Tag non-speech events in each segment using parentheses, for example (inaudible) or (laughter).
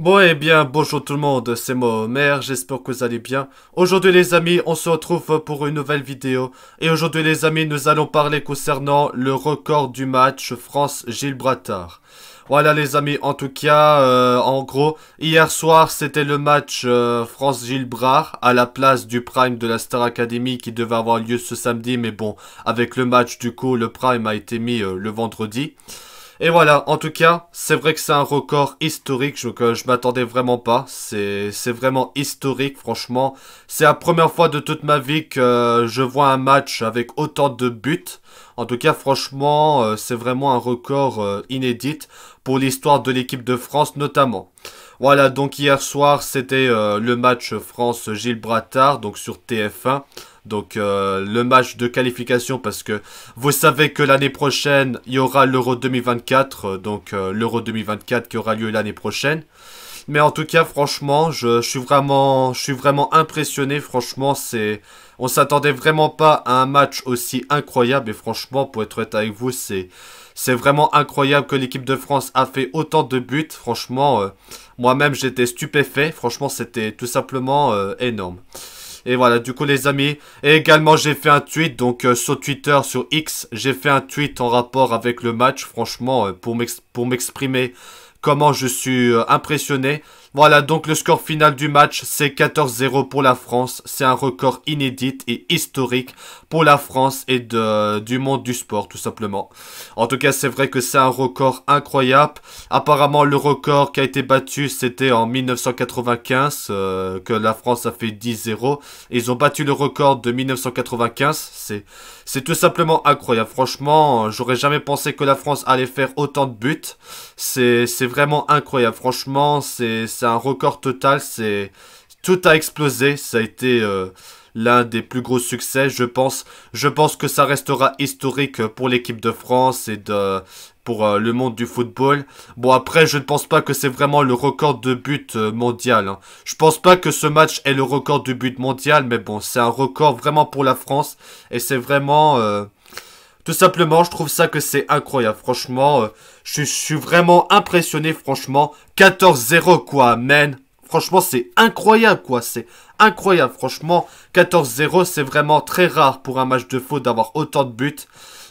Bon et eh bien bonjour tout le monde, c'est moi Homer, j'espère que vous allez bien. Aujourd'hui les amis, on se retrouve pour une nouvelle vidéo. Et aujourd'hui les amis, nous allons parler concernant le record du match France-Gilles Voilà les amis, en tout cas, euh, en gros, hier soir c'était le match euh, France-Gilbras à la place du Prime de la Star Academy qui devait avoir lieu ce samedi, mais bon, avec le match du coup, le Prime a été mis euh, le vendredi. Et voilà, en tout cas, c'est vrai que c'est un record historique, je, que je m'attendais vraiment pas. C'est vraiment historique, franchement. C'est la première fois de toute ma vie que je vois un match avec autant de buts. En tout cas, franchement, euh, c'est vraiment un record euh, inédit pour l'histoire de l'équipe de France notamment. Voilà, donc hier soir, c'était euh, le match France-Gilles Brattard, donc sur TF1. Donc euh, le match de qualification parce que vous savez que l'année prochaine, il y aura l'Euro 2024, euh, donc euh, l'Euro 2024 qui aura lieu l'année prochaine. Mais en tout cas, franchement, je, suis vraiment, impressionné. Franchement, c'est, on s'attendait vraiment pas à un match aussi incroyable. Et franchement, pour être honnête avec vous, c'est, c'est vraiment incroyable que l'équipe de France a fait autant de buts. Franchement, moi-même, j'étais stupéfait. Franchement, c'était tout simplement énorme. Et voilà, du coup les amis. Et également j'ai fait un tweet, donc euh, sur Twitter, sur X, j'ai fait un tweet en rapport avec le match, franchement, euh, pour m'exprimer comment je suis euh, impressionné voilà donc le score final du match, c'est 14-0 pour la France. C'est un record inédit et historique pour la France et de, du monde du sport tout simplement. En tout cas c'est vrai que c'est un record incroyable. Apparemment le record qui a été battu c'était en 1995 euh, que la France a fait 10-0. Ils ont battu le record de 1995. C'est tout simplement incroyable. Franchement j'aurais jamais pensé que la France allait faire autant de buts. C'est vraiment incroyable. Franchement c'est c'est un record total, c'est tout a explosé, ça a été euh, l'un des plus gros succès, je pense. Je pense que ça restera historique pour l'équipe de France et pour euh, le monde du football. Bon après, je ne pense pas que c'est vraiment le record de but euh, mondial. je hein. Je pense pas que ce match est le record de but mondial, mais bon, c'est un record vraiment pour la France et c'est vraiment tout simplement, je trouve ça que c'est incroyable. Franchement, euh, je, suis vraiment impressionné, franchement. 14-0, quoi, man. Franchement, c'est incroyable, quoi. C'est incroyable, franchement. 14-0, c'est vraiment très rare pour un match de faux d'avoir autant de buts.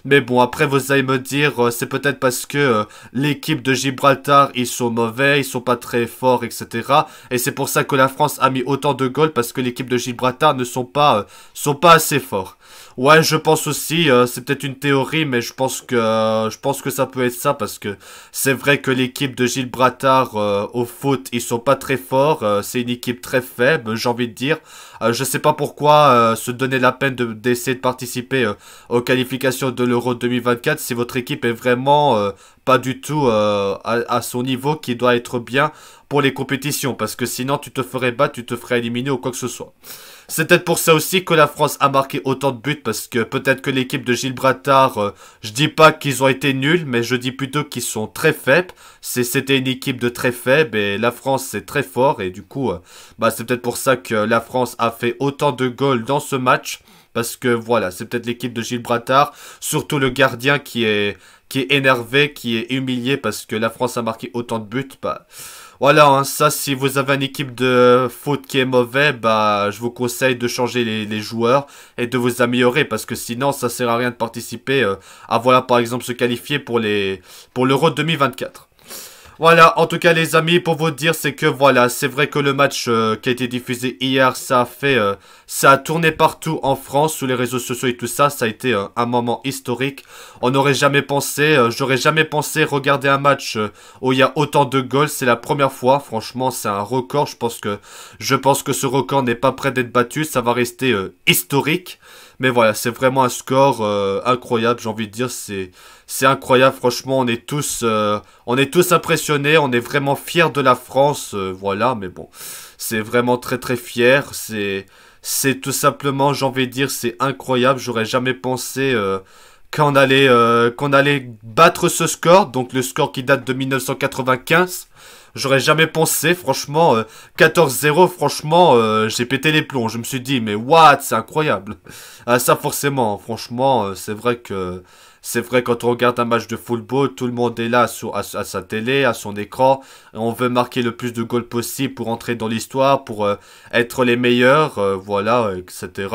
Mais bon, après, vous allez me dire, euh, c'est peut-être parce que euh, l'équipe de Gibraltar, ils sont mauvais, ils sont pas très forts, etc. Et c'est pour ça que la France a mis autant de goals, parce que l'équipe de Gibraltar ne sont pas, sont pas assez forts. Ouais, je pense aussi. Euh, c'est peut-être une théorie, mais je pense que euh, je pense que ça peut être ça parce que c'est vrai que l'équipe de Gilles Brattard euh, au foot, ils sont pas très forts. c'est une équipe très faible, j'ai envie de dire. je sais pas pourquoi se donner la peine d'essayer de, participer aux qualifications de l'Euro 2024 si votre équipe est vraiment pas du tout à, à, son niveau qui doit être bien pour les compétitions parce que sinon tu te ferais battre, tu te ferais éliminer ou quoi que ce soit. C'est peut-être pour ça aussi que la France a marqué autant de buts, parce que peut-être que l'équipe de Gilles Brattard, euh, je dis pas qu'ils ont été nuls, mais je dis plutôt qu'ils sont très faibles. C'était une équipe de très faibles, et la France c'est très fort, et du coup, euh, bah, c'est peut-être pour ça que la France a fait autant de goals dans ce match, parce que voilà, c'est peut-être l'équipe de Gilles Brattard, surtout le gardien qui est qui est énervé, qui est humilié parce que la France a marqué autant de buts, bah, voilà, hein, ça, si vous avez une équipe de foot qui est mauvaise, bah, je vous conseille de changer les, joueurs et de vous améliorer parce que sinon, ça sert à rien de participer euh, à, voilà, par exemple, se qualifier pour les pour l'Euro 2024. Voilà, en tout cas les amis, pour vous dire, c'est que voilà, c'est vrai que le match euh, qui a été diffusé hier, ça a fait, euh, ça a tourné partout en France, sous les réseaux sociaux et tout ça, ça a été euh, un moment historique. On n'aurait jamais pensé, j'aurais jamais pensé regarder un match où il y a autant de goals, c'est la première fois, franchement c'est un record, je pense que, je pense que ce record n'est pas prêt d'être battu, ça va rester historique. Mais voilà, c'est vraiment un score euh, incroyable, j'ai envie de dire. C'est, c'est incroyable, franchement, on est tous, euh, on est tous impressionnés, on est vraiment fiers de la France, euh, voilà. Mais bon, c'est vraiment très très fier. C'est, c'est tout simplement, j'ai envie de dire, c'est incroyable. J'aurais jamais pensé qu'on allait, qu'on allait battre ce score, donc le score qui date de 1995. J'aurais jamais pensé, franchement, 14-0, euh, franchement, euh, j'ai pété les plombs. Je me suis dit, mais what, c'est incroyable. Ah, ça forcément, franchement, euh, c'est vrai que c'est vrai, quand on regarde un match de football, tout le monde est là sur, à, sa télé, à son écran. on veut marquer le plus de goals possible pour entrer dans l'histoire, pour euh, être les meilleurs, euh, voilà, etc.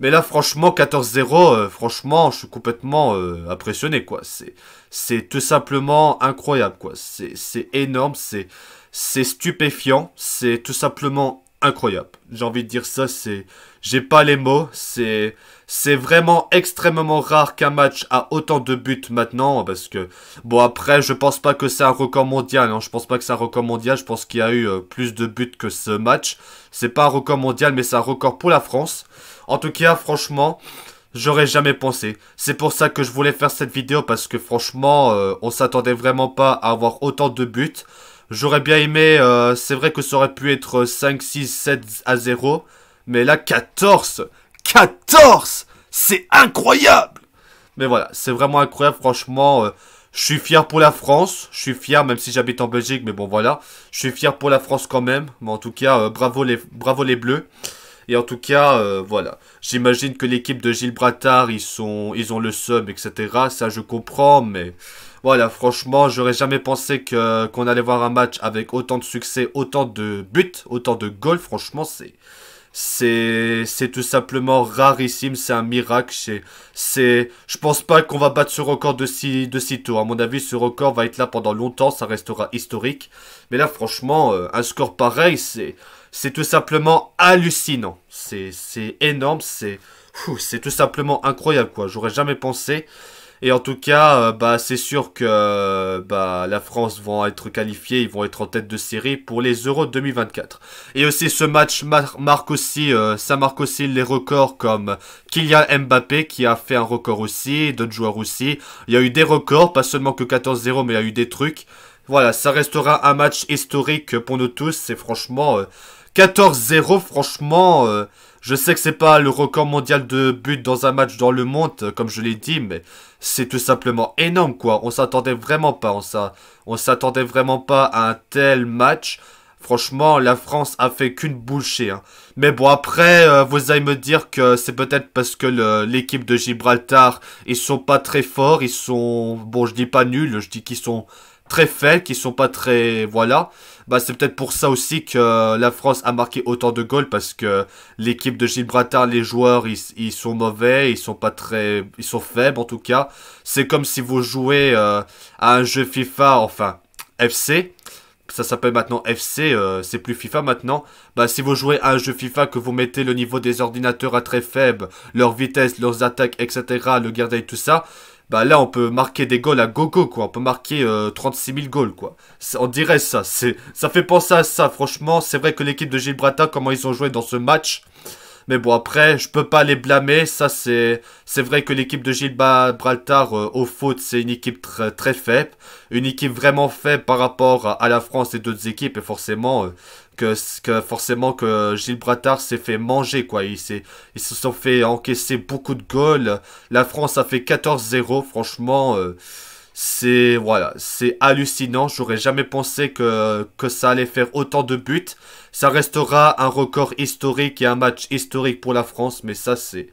Mais là, franchement, 14-0, euh, franchement, je suis complètement impressionné, quoi. C'est, tout simplement incroyable, quoi. C'est, énorme, c'est, c'est stupéfiant, c'est tout simplement incroyable. J'ai envie de dire ça, c'est, j'ai pas les mots, c'est, c'est vraiment extrêmement rare qu'un match a autant de buts maintenant, parce que... Bon, après, je pense pas que c'est un record mondial, non hein. je pense pas que c'est un record mondial, je pense qu'il y a eu euh, plus de buts que ce match. C'est pas un record mondial, mais c'est un record pour la France. En tout cas, franchement, j'aurais jamais pensé. C'est pour ça que je voulais faire cette vidéo, parce que franchement, euh, on s'attendait vraiment pas à avoir autant de buts. J'aurais bien aimé, euh, c'est vrai que ça aurait pu être 5, 6, 7 à 0, mais là 14 14 C'est incroyable Mais voilà, c'est vraiment incroyable, franchement. Euh, je suis fier pour la France, je suis fier même si j'habite en Belgique, mais bon voilà, je suis fier pour la France quand même, mais en tout cas, euh, bravo, les, bravo les Bleus. Et en tout cas, euh, voilà. J'imagine que l'équipe de Gilles Brattard, ils, sont, ils ont le sub, etc. Ça, je comprends, mais voilà, franchement, j'aurais jamais pensé que qu'on allait voir un match avec autant de succès, autant de buts, autant de goals. Franchement, c'est c'est tout simplement rarissime, c'est un miracle. C'est, je pense pas qu'on va battre ce record de si, de si tôt. À mon avis, ce record va être là pendant longtemps, ça restera historique. Mais là, franchement, euh, un score pareil, c'est, c'est tout simplement hallucinant. C'est énorme, c'est, c'est tout simplement incroyable quoi. J'aurais jamais pensé. Et en tout cas, euh, bah, c'est sûr que euh, bah, la France vont être qualifiée, ils vont être en tête de série pour les Euros 2024. Et aussi, ce match marque aussi, euh, ça marque aussi les records comme Kylian Mbappé qui a fait un record aussi, d'autres joueurs aussi. Il y a eu des records, pas seulement que 14-0, mais il y a eu des trucs. Voilà, ça restera un match historique pour nous tous. C'est franchement 14-0, franchement. je sais que c'est pas le record mondial de buts dans un match dans le monde, comme je l'ai dit, mais c'est tout simplement énorme, quoi. On s'attendait vraiment pas, ça on s'attendait vraiment pas à un tel match. Franchement, la France a fait qu'une bouchée. Hein. Mais bon, après, euh, vous allez me dire que c'est peut-être parce que l'équipe de Gibraltar, ils sont pas très forts, ils sont, bon, je dis pas nuls, je dis qu'ils sont très faibles, qu'ils sont pas très, voilà bah, c'est peut-être pour ça aussi que la France a marqué autant de goals parce que l'équipe de Gibraltar, les joueurs, ils, sont mauvais, ils sont pas très, ils sont faibles en tout cas. C'est comme si vous jouez euh, à un jeu FIFA, enfin FC. Ça s'appelle maintenant FC, euh, c'est plus FIFA maintenant. Bah, si vous jouez à un jeu FIFA, que vous mettez le niveau des ordinateurs à très faible, leur vitesse, leurs attaques, etc., le et tout ça, bah là on peut marquer des goals à gogo quoi, on peut marquer 36 euh, 000 goals quoi. On dirait ça, c'est ça fait penser à ça franchement, c'est vrai que l'équipe de Gibraltar comment ils ont joué dans ce match. Mais bon après, je peux pas les blâmer, ça c'est c'est vrai que l'équipe de Gibraltar euh, au foot, c'est une équipe très très faible, une équipe vraiment faible par rapport à, la France et d'autres équipes et forcément euh, que, forcément que Gilles Bratard s'est fait manger, quoi. Ils, se sont fait encaisser beaucoup de goals. La France a fait 14-0, franchement. Euh, c'est voilà, c'est hallucinant. J'aurais jamais pensé que, que ça allait faire autant de buts. Ça restera un record historique et un match historique pour la France, mais ça c'est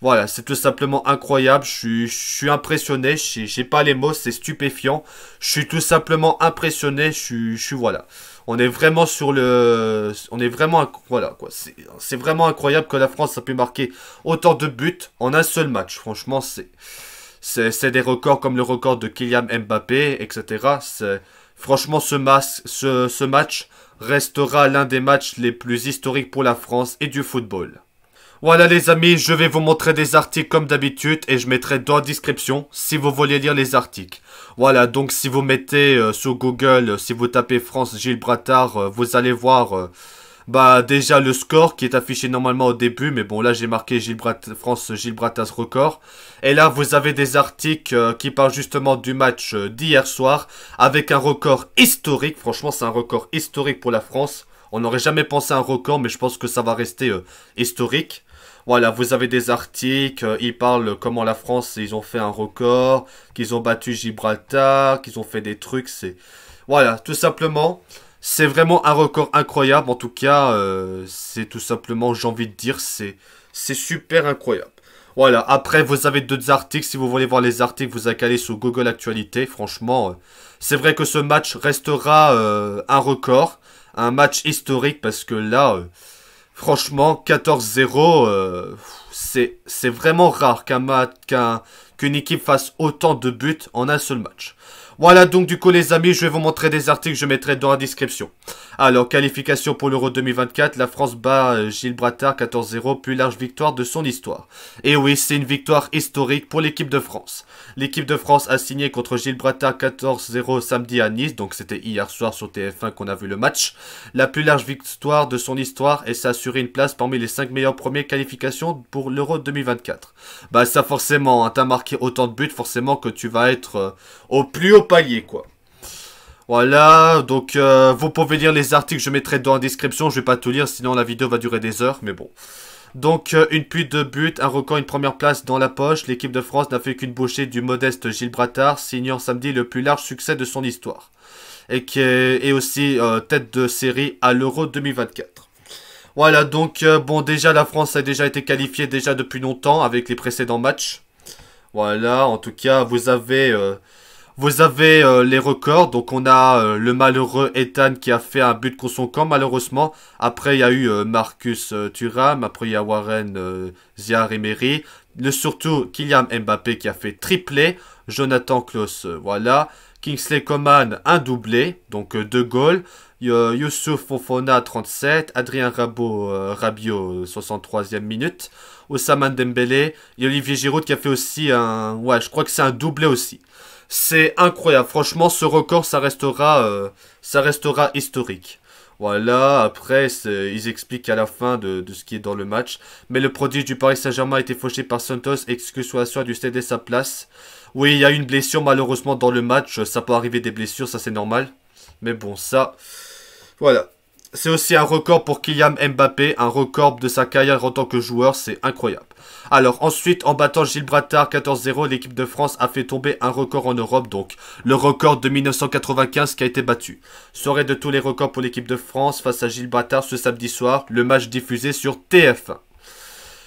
voilà, c'est tout simplement incroyable. Je suis, je suis impressionné. J'ai pas les mots, c'est stupéfiant. Je suis tout simplement impressionné. je suis voilà on est vraiment sur le. On est vraiment. Voilà, quoi. C'est vraiment incroyable que la France a pu marquer autant de buts en un seul match. Franchement, c'est. C'est des records comme le record de Kylian Mbappé, etc. Franchement, ce, ce match restera l'un des matchs les plus historiques pour la France et du football. Voilà les amis, je vais vous montrer des articles comme d'habitude et je mettrai dans la description si vous voulez lire les articles. Voilà, donc si vous mettez euh, sur Google, euh, si vous tapez France Gilles Brattard, euh, vous allez voir bah déjà le score qui est affiché normalement au début, mais bon là j'ai marqué Gilles France Gilles Brattard record. Et là vous avez des articles qui parlent justement du match d'hier soir avec un record historique, franchement c'est un record historique pour la France. On n'aurait jamais pensé à un record, mais je pense que ça va rester euh, historique. Voilà, vous avez des articles, euh, ils parlent comment la France, ils ont fait un record, qu'ils ont battu Gibraltar, qu'ils ont fait des trucs, c'est... Voilà, tout simplement, c'est vraiment un record incroyable, en tout cas, euh, c'est tout simplement, j'ai envie de dire, c'est super incroyable. Voilà, après vous avez d'autres articles, si vous voulez voir les articles, vous allez sur Google Actualité, franchement, c'est vrai que ce match restera un record, un match historique parce que là, euh, franchement, 14-0, euh, c'est vraiment rare qu'une équipe fasse autant de buts en un seul match. Voilà donc du coup les amis, je vais vous montrer des articles, je mettrai dans la description. Alors, qualification pour l'Euro 2024, la France bat euh, Gilles 14-0, plus large victoire de son histoire. Et oui, c'est une victoire historique pour l'équipe de France. L'équipe de France a signé contre Gilles 14-0 samedi à Nice, donc c'était hier soir sur TF1 qu'on a vu le match. La plus large victoire de son histoire et s'est assuré une place parmi les 5 meilleurs premiers qualifications pour l'Euro 2024. Bah ça forcément, hein, t'as marqué autant de buts, forcément que tu vas être euh, au plus haut palier, quoi. Voilà, donc euh, vous pouvez lire les articles, je mettrai dans la description, je vais pas tout lire, sinon la vidéo va durer des heures, mais bon. Donc euh, une pute de but, un record, une première place dans la poche, l'équipe de France n'a fait qu'une bouchée du modeste Gilles Brattard, signant samedi le plus large succès de son histoire. Et qui est aussi euh, tête de série à l'Euro 2024. Voilà, donc bon déjà la France a déjà été qualifiée déjà depuis longtemps avec les précédents matchs. Voilà, en tout cas, vous avez vous avez euh, les records. Donc on a euh, le malheureux Ethan qui a fait un but contre son camp malheureusement. Après il y a eu euh, Marcus Thuram. Après il y a Warren Mary. Le surtout Kylian Mbappé qui a fait triplé. Jonathan Klaus, voilà. Kingsley Coman, un doublé, donc deux goals. Youssouf Fofona, 37. Adrien Rabot, Rabiot, 63e minute. Ousmane Dembélé. Et Olivier Giroud qui a fait aussi un... Ouais, je crois que c'est un doublé aussi. C'est incroyable. Franchement, ce record, ça restera, euh, ça restera historique. Voilà, après, ils expliquent à la fin de, ce qui est dans le match. Mais le prodige du Paris Saint-Germain a été fauché par Santos, excuse-moi du céder sa place. Oui, il y a une blessure malheureusement dans le match. Ça peut arriver des blessures, ça c'est normal. Mais bon, ça... Voilà. C'est aussi un record pour Kylian Mbappé, un record de sa carrière en tant que joueur, c'est incroyable. Alors ensuite, en battant Gilles Brattard 14-0, l'équipe de France a fait tomber un record en Europe, donc le record de 1995 qui a été battu. Soirée de tous les records pour l'équipe de France face à Gilles Brattard ce samedi soir, le match diffusé sur TF1.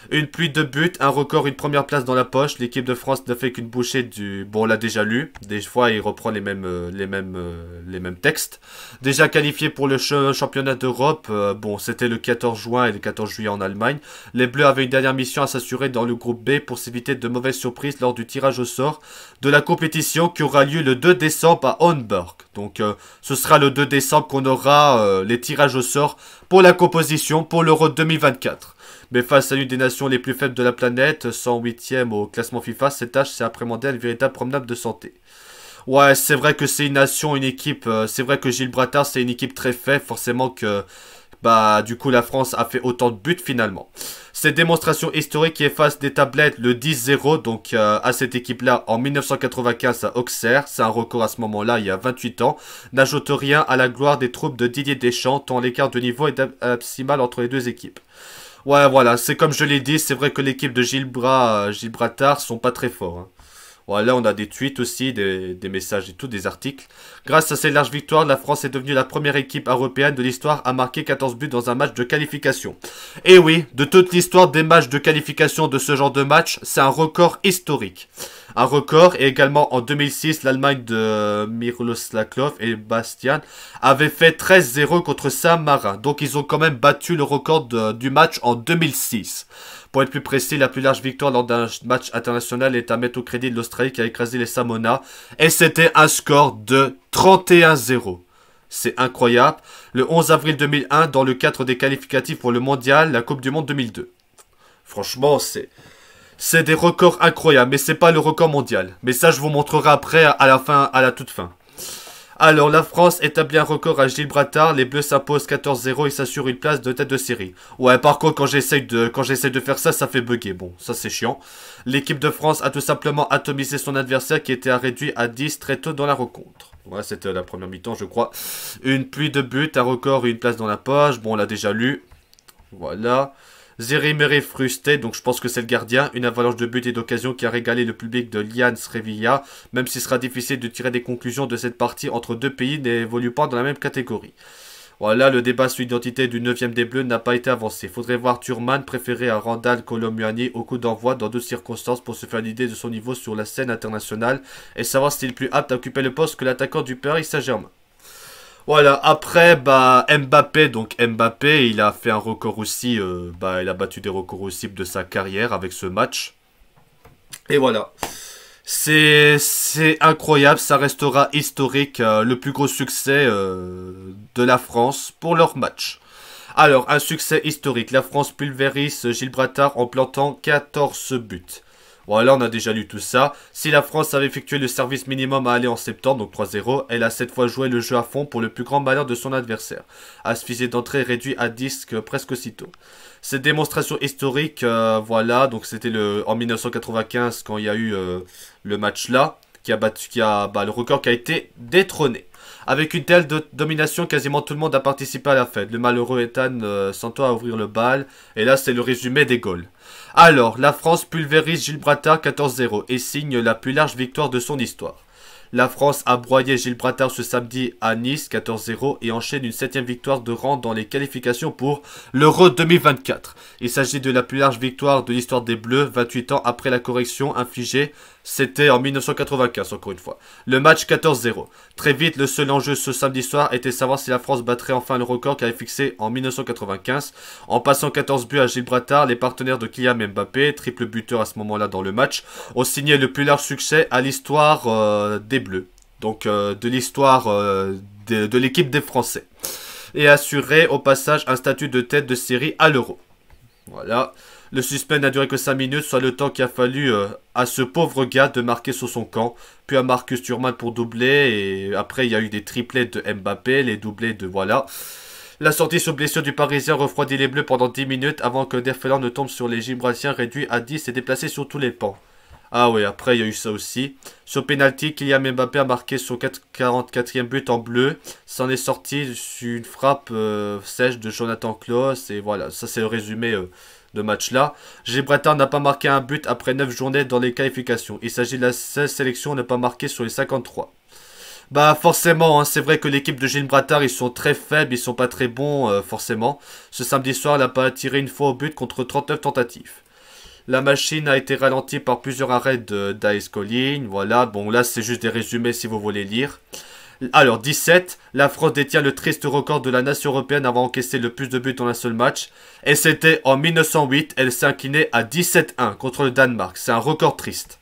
Une pluie de buts, un record, une première place dans la poche. L'équipe de France ne fait qu'une bouchée du... Bon, on l'a déjà lu. Des fois, il reprend les mêmes, euh, les mêmes, euh, les mêmes textes. Déjà qualifié pour le championnat d'Europe. Euh, bon, c'était le 14 juin et le 14 juillet en Allemagne. Les Bleus avaient une dernière mission à s'assurer dans le groupe B pour s'éviter de mauvaises surprises lors du tirage au sort de la compétition qui aura lieu le 2 décembre à Hornburg. Donc, ce sera le 2 décembre qu'on aura les tirages au sort pour la composition pour l'Euro 2024. Mais face à l'une des nations les plus faibles de la planète, 108e au classement FIFA, cette tâche s'est appréhendée à une véritable promenade de santé. Ouais, c'est vrai que c'est une nation, une équipe. Euh, c'est vrai que Gilles Brattard, c'est une équipe très faible. Forcément que, bah, du coup, la France a fait autant de buts finalement. Cette démonstration historique qui efface des tablettes le 10-0, donc euh, à cette équipe-là, en 1995 à Auxerre, c'est un record à ce moment-là, il y a 28 ans, n'ajoute rien à la gloire des troupes de Didier Deschamps, tant l'écart de niveau est maximal euh, entre les deux équipes. Ouais, voilà, c'est comme je l'ai dit, c'est vrai que l'équipe de Gilbra, euh, Gilbratar sont pas très forts. Hein. Là, on a des tweets aussi, des, messages et tout, des articles. Grâce à ces larges victoires, la France est devenue la première équipe européenne de l'histoire à marquer 14 buts dans un match de qualification. Et oui, de toute l'histoire des matchs de qualification de ce genre de match, c'est un record historique. Un record, et également en 2006, l'Allemagne de Miroslav Klose et Bastian avait fait 13-0 contre Saint-Marin. Donc ils ont quand même battu le record du match en 2006. Pour être plus précis, la plus large victoire lors d'un match international est à mettre au crédit de l'Australie qui a écrasé les Samonas. Et c'était un score de 31-0. C'est incroyable. Le 11 avril 2001, dans le cadre des qualificatifs pour le mondial, la Coupe du Monde 2002. Franchement, c'est. C'est des records incroyables, mais c'est pas le record mondial. Mais ça, je vous montrerai après à la fin, à la toute fin. Alors, la France établit un record à Gibraltar. Les Bleus s'imposent 14-0 et s'assurent une place de tête de série. Ouais, par contre, quand j'essaye de, quand de faire ça, ça fait bugger. Bon, ça c'est chiant. L'équipe de France a tout simplement atomisé son adversaire qui était réduit à 10 très tôt dans la rencontre. Ouais, c'était la première mi-temps, je crois. Une pluie de buts, un record, une place dans la poche. Bon, on l'a déjà lu. Voilà. Zerimere frusté, donc je pense que c'est le gardien. Une avalanche de buts et d'occasions qui a régalé le public de Lian Srevilla, même s'il sera difficile de tirer des conclusions de cette partie entre deux pays n'évoluent pas dans la même catégorie. Voilà, le débat sur l'identité du 9e des Bleus n'a pas été avancé. Faudrait voir Turman préférer à Randall Colomuani au coup d'envoi dans deux circonstances pour se faire l'idée de son niveau sur la scène internationale et savoir s'il est plus apte à occuper le poste que l'attaquant du Paris Saint-Germain. Voilà, après, bah, Mbappé, donc Mbappé, il a fait un record aussi, euh, bah, il a battu des records aussi de sa carrière avec ce match. Et voilà. C'est, incroyable, ça restera historique, euh, le plus gros succès euh, de la France pour leur match. Alors, un succès historique, la France pulvérise Gilles en plantant 14 buts. Voilà, on a déjà lu tout ça. Si la France avait effectué le service minimum à aller en septembre, donc 3-0, elle a cette fois joué le jeu à fond pour le plus grand malheur de son adversaire. Asphyxié d'entrée réduit à disque presque aussitôt. Cette démonstration historique, euh, voilà, donc c'était en 1995 quand il y a eu euh, le match là qui a battu, qui a bah, le record qui a été détrôné. Avec une telle domination, quasiment tout le monde a participé à la fête. Le malheureux Ethan euh, s'entend à ouvrir le bal. Et là, c'est le résumé des goals Alors, la France pulvérise Gilbrata 14-0 et signe la plus large victoire de son histoire. La France a broyé Gilles ce samedi à Nice 14-0 et enchaîne une septième victoire de rang dans les qualifications pour l'Euro 2024. Il s'agit de la plus large victoire de l'histoire des Bleus 28 ans après la correction infligée c'était en 1995, encore une fois. Le match 14-0. Très vite, le seul enjeu ce samedi soir était de savoir si la France battrait enfin le record qu'elle avait fixé en 1995. En passant 14 buts à Gibraltar, les partenaires de Kylian Mbappé, triple buteur à ce moment-là dans le match, ont signé le plus large succès à l'histoire euh, des Bleus. Donc euh, de l'histoire euh, de, de l'équipe des Français. Et assuré au passage un statut de tête de série à l'Euro. Voilà. Le suspense n'a duré que 5 minutes, soit le temps qu'il a fallu euh, à ce pauvre gars de marquer sur son camp, puis à Marcus Thurman pour doubler, et après il y a eu des triplets de Mbappé, les doublés de voilà. La sortie sous blessure du Parisien refroidit les Bleus pendant 10 minutes avant que Derfeland ne tombe sur les Gibraltariens réduits à 10 et déplacés sur tous les pans. Ah oui, après il y a eu ça aussi. Sur pénalty, Kylian Mbappé a marqué son 44e but en bleu. S'en est sorti sur une frappe euh, sèche de Jonathan Klaus. Et voilà, ça c'est le résumé euh, de match-là. Gibraltar n'a pas marqué un but après 9 journées dans les qualifications. Il s'agit de la 16 sélection ne pas marquer sur les 53. Bah forcément, hein, c'est vrai que l'équipe de Gibraltar, ils sont très faibles, ils sont pas très bons, euh, forcément. Ce samedi soir, elle n'a pas tiré une fois au but contre 39 tentatives. La machine a été ralentie par plusieurs arrêts de Dice Colline. Voilà, bon là c'est juste des résumés si vous voulez lire. Alors 17, la France détient le triste record de la nation européenne avant encaissé le plus de buts en un seul match. Et c'était en 1908, elle s'inclinait à 17-1 contre le Danemark. C'est un record triste.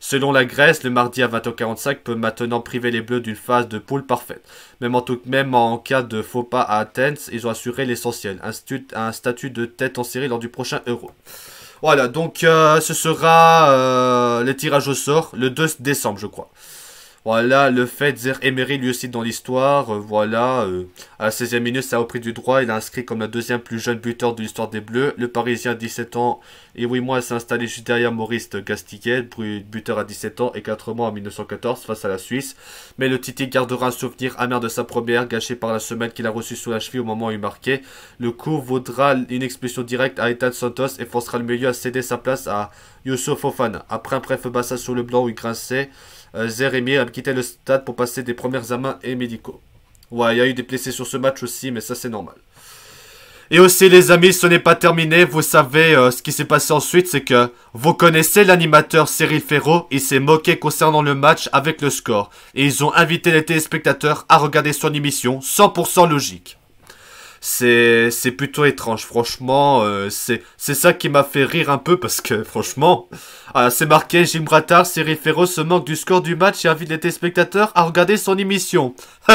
Selon la Grèce, le mardi à 20h45 peut maintenant priver les Bleus d'une phase de poule parfaite. Même en, même en cas de faux pas à Athènes, ils ont assuré l'essentiel, un, statut de tête en série lors du prochain Euro. Voilà, donc euh, ce sera euh, les tirages au sort le 2 décembre, je crois. Voilà, le fait Zer Emery lui aussi dans l'histoire. Euh, voilà, euh, à la 16e minute, ça a pris du droit. Il a inscrit comme le deuxième plus jeune buteur de l'histoire des Bleus. Le Parisien, 17 ans, et 8 mois s'est installé juste derrière Maurice Gastiquet, buteur à 17 ans et 4 mois en 1914 face à la Suisse. Mais le Titi gardera un souvenir amer de sa première, gâchée par la semaine qu'il a reçue sous la cheville au moment où il marquait. Le coup vaudra une expulsion directe à Ethan Santos et forcera le milieu à céder sa place à Yusuf Ofan, Après un bref bassin sur le blanc où il grinçait, Zeremi euh, a quitté le stade pour passer des premiers main et médicaux. Ouais, il y a eu des blessés sur ce match aussi, mais ça c'est normal. Et aussi les amis, ce n'est pas terminé, vous savez euh, ce qui s'est passé ensuite, c'est que vous connaissez l'animateur Cyril Ferro, il s'est moqué concernant le match avec le score. Et ils ont invité les téléspectateurs à regarder son émission 100% logique c'est plutôt étrange. Franchement, euh, c'est ça qui m'a fait rire un peu parce que franchement, euh, c'est marqué Jim Brattard, Cyril Ferro se manque du score du match et invite les téléspectateurs à regarder son émission. (laughs)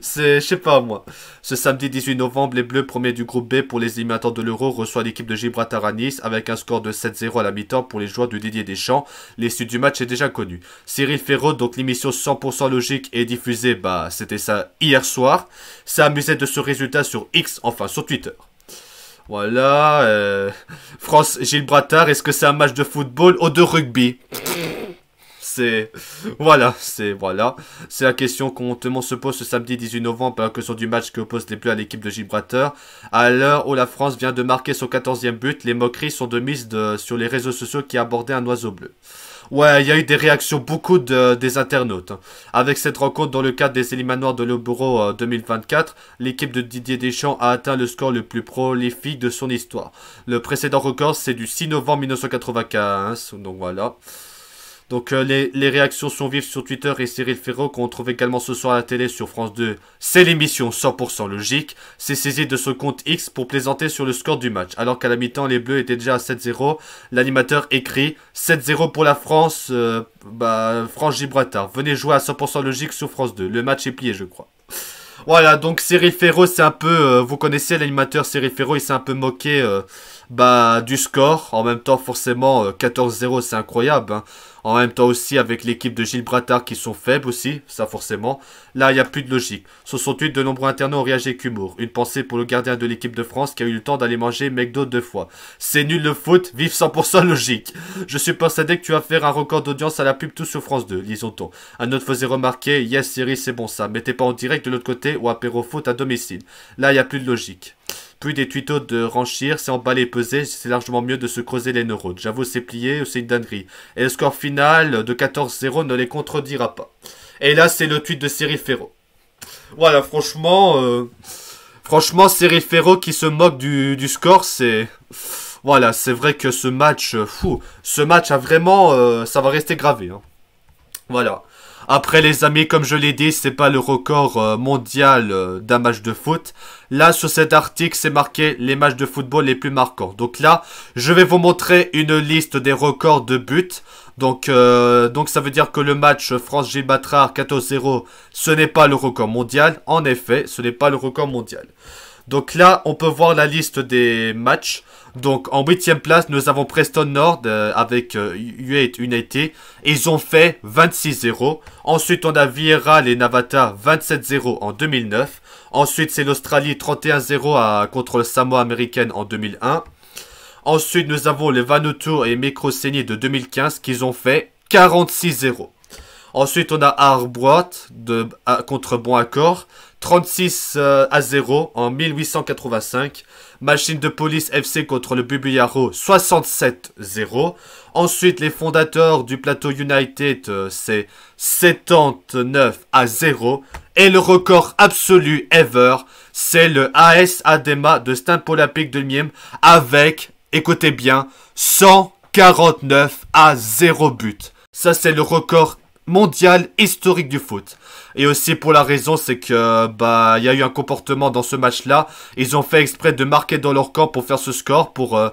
c'est je sais pas moi. Ce samedi 18 novembre, les Bleus premiers du groupe B pour les éliminatoires de l'Euro reçoit l'équipe de Gibraltar à Nice avec un score de 7-0 à la mi-temps pour les joueurs de Didier Deschamps. L'issue du match est déjà connue. Cyril Ferro, donc l'émission 100% logique est diffusée, bah c'était ça hier soir. ça amusé de ce résultat sur X, enfin sur Twitter. Voilà. Euh, France Gilles est-ce que c'est un match de football ou de rugby C'est voilà, c'est voilà, c'est la question qu'on se pose ce samedi 18 novembre à cause du match que oppose les Bleus à l'équipe de Gibraltar. À l'heure où la France vient de marquer son 14e but, les moqueries sont de mise sur les réseaux sociaux qui abordaient un oiseau bleu. Ouais, il y a eu des réactions, beaucoup des internautes. Hein. Avec cette rencontre dans le cadre des éliminatoires de euh, l'Euro 2024, l'équipe de Didier Deschamps a atteint le score le plus prolifique de son histoire. Le précédent record, c'est du 6 novembre 1995, donc voilà. Donc euh, les, réactions sont vives sur Twitter et Cyril Ferro qu'on trouve également ce soir à la télé sur France 2. C'est l'émission 100% logique. C'est saisi de son compte X pour plaisanter sur le score du match. Alors qu'à la mi-temps, les Bleus étaient déjà à 7-0. L'animateur écrit 7-0 pour la France. Euh, bah, France-Gibraltar. Venez jouer à 100% logique sur France 2. Le match est plié, je crois. Voilà, donc Cyril Ferro, c'est un peu, euh, vous connaissez l'animateur Cyril Ferro, il s'est un peu moqué bah, du score. En même temps, forcément, 14-0, c'est incroyable. Hein. En même temps aussi avec l'équipe de Gilles qui sont faibles aussi, ça forcément. Là, il n'y a plus de logique. 68 de nombreux internautes ont réagi avec humour. Une pensée pour le gardien de l'équipe de France qui a eu le temps d'aller manger McDo deux fois. C'est nul le foot, vive 100% logique. Je suis persuadé que tu vas faire un record d'audience à la pub tout sur France 2, lisons-t-on. Un autre faisait remarquer, yes Siri, c'est bon ça, mettez pas en direct de l'autre côté ou apéro foot à domicile. Là, il n'y a plus de logique. Puis des tweetos de ranchir, c'est emballer et peser, c'est largement mieux de se creuser les neurones. J'avoue, c'est plié, c'est une dinguerie. Et le score final de 14-0 ne les contredira pas. Et là, c'est le tweet de Cyril Voilà, franchement, euh, franchement, Cyril qui se moque du, score, c'est... Voilà, c'est vrai que ce match, euh, fou, ce match a vraiment, euh, ça va rester gravé. Hein. Voilà. Après les amis, comme je l'ai dit, c'est pas le record euh, mondial euh, d'un match de foot. Là, sur cet article, c'est marqué les matchs de football les plus marquants. Donc là, je vais vous montrer une liste des records de buts. Donc, euh, donc ça veut dire que le match France-Gibraltar 14-0, ce n'est pas le record mondial. En effet, ce n'est pas le record mondial. Donc là, on peut voir la liste des matchs. Donc en 8 place, nous avons Preston Nord euh, avec U8 euh, United. Ils ont fait 26-0. Ensuite, on a Vieira les Navata 27-0 en 2009. Ensuite, c'est l'Australie 31-0 contre le Samoa américaine en 2001. Ensuite, nous avons les Vanuatu et Seni de 2015 qui ont fait 46-0. Ensuite, on a Arboite de, contre Bon Accord. 36 euh, à 0 en 1885. Machine de police FC contre le Bubuyaro 67-0. Ensuite, les fondateurs du plateau United, euh, c'est 79 à 0. Et le record absolu ever, c'est le AS Adema de Olympique de Miem avec, écoutez bien, 149 à 0 but. Ça, c'est le record mondial historique du foot. Et aussi pour la raison, c'est que bah, il y a eu un comportement dans ce match-là. Ils ont fait exprès de marquer dans leur camp pour faire ce score, pour euh,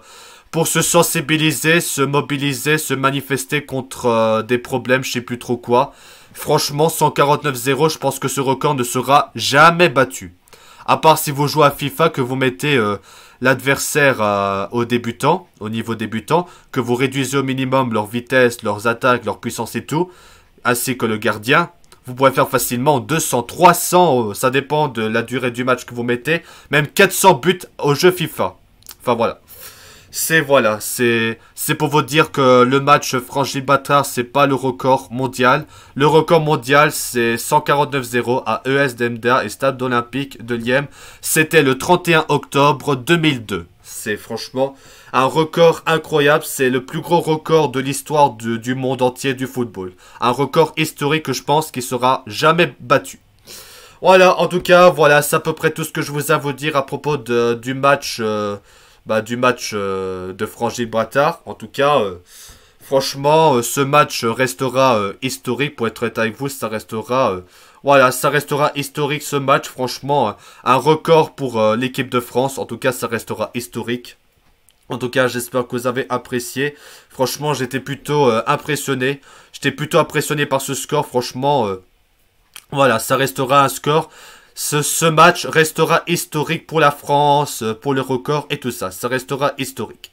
se sensibiliser, se mobiliser, se manifester contre euh, des problèmes, je sais plus trop quoi. Franchement, 149-0, je pense que ce record ne sera jamais battu. À part si vous jouez à FIFA, que vous mettez euh, l'adversaire au débutant au niveau débutant, que vous réduisez au minimum leur vitesse, leurs attaques, leur puissance et tout ainsi que le gardien, vous pouvez faire facilement 200, 300, euh, ça dépend de la durée du match que vous mettez, même 400 buts au jeu FIFA. Enfin voilà. C'est voilà, c'est pour vous dire que le match france ce c'est pas le record mondial. Le record mondial, c'est 149-0 à ES et Stade olympique de Liem. C'était le 31 octobre 2002. C'est franchement un record incroyable. C'est le plus gros record de l'histoire du, monde entier du football. Un record historique je pense qui sera jamais battu. Voilà, en tout cas, voilà, c'est à peu près tout ce que je vous ai à vous dire à propos du match, euh, bah, du match euh, de franche En tout cas, euh, franchement, ce match restera historique. Pour être honnête avec vous, ça restera voilà, ça restera historique ce match. Franchement, euh, un record pour euh, l'équipe de France. En tout cas, ça restera historique. En tout cas, j'espère que vous avez apprécié. Franchement, j'étais plutôt euh, impressionné. J'étais plutôt impressionné par ce score. Franchement, voilà, ça restera un score. Ce, match restera historique pour la France, pour les records et tout ça. Ça restera historique.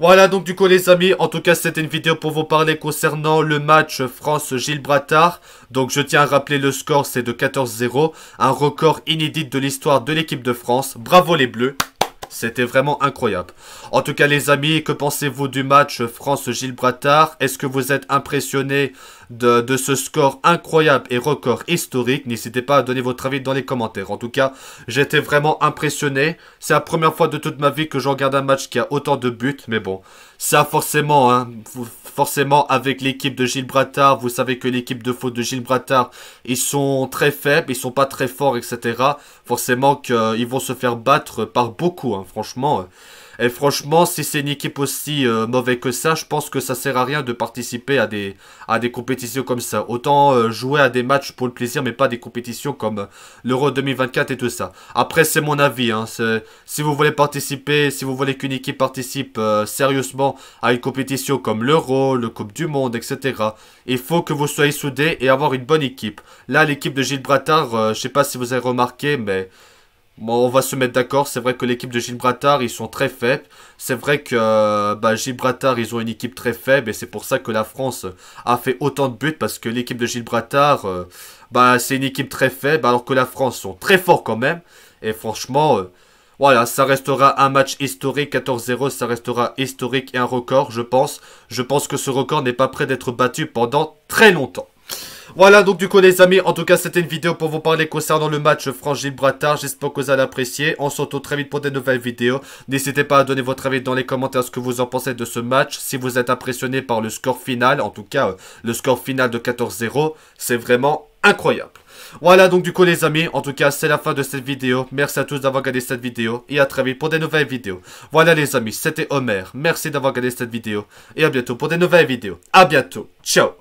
Voilà donc du coup les amis, en tout cas c'était une vidéo pour vous parler concernant le match France-Gilles Brattard. Donc je tiens à rappeler le score, c'est de 14-0, un record inédit de l'histoire de l'équipe de France. Bravo les Bleus c'était vraiment incroyable. En tout cas, les amis, que pensez-vous du match France-Gilles Brattard Est-ce que vous êtes impressionné de, ce score incroyable et record historique. N'hésitez pas à donner votre avis dans les commentaires. En tout cas, j'étais vraiment impressionné. C'est la première fois de toute ma vie que je regarde un match qui a autant de buts, mais bon, ça forcément, hein, forcément avec l'équipe de Gilles Brattard, vous savez que l'équipe de faute de Gilles Brattard, ils sont très faibles, ils sont pas très forts, etc. Forcément qu'ils euh, vont se faire battre par beaucoup, hein, franchement. Euh, et franchement, si c'est une équipe aussi euh, mauvaise que ça, je pense que ça sert à rien de participer à des, à des compétitions comme ça. Autant euh, jouer à des matchs pour le plaisir, mais pas des compétitions comme euh, l'Euro 2024 et tout ça. Après, c'est mon avis. Hein. si vous voulez participer, si vous voulez qu'une équipe participe sérieusement à une compétition comme l'Euro, le Coupe du Monde, etc., il faut que vous soyez soudés et avoir une bonne équipe. Là, l'équipe de Gilles Brattard, je sais pas si vous avez remarqué, mais... Bon, on va se mettre d'accord. C'est vrai que l'équipe de Gibraltar, ils sont très faibles. C'est vrai que euh, bah, Gibraltar, ils ont une équipe très faible. Et c'est pour ça que la France a fait autant de buts. Parce que l'équipe de Gibraltar, euh, bah, c'est une équipe très faible. Alors que la France sont très forts quand même. Et franchement, euh, voilà, ça restera un match historique. 14-0, ça restera historique et un record, je pense. Je pense que ce record n'est pas prêt d'être battu pendant très longtemps. Voilà donc du coup les amis, en tout cas c'était une vidéo pour vous parler concernant le match Franck-Gilles bratard J'espère que vous allez apprécier. On se retrouve très vite pour des nouvelles vidéos. N'hésitez pas à donner votre avis dans les commentaires ce que vous en pensez de ce match. Si vous êtes impressionné par le score final, en tout cas euh, le score final de 14-0, c'est vraiment incroyable. Voilà donc du coup les amis, en tout cas c'est la fin de cette vidéo. Merci à tous d'avoir regardé cette vidéo et à très vite pour des nouvelles vidéos. Voilà les amis, c'était Homer. Merci d'avoir regardé cette vidéo et à bientôt pour des nouvelles vidéos. À bientôt, ciao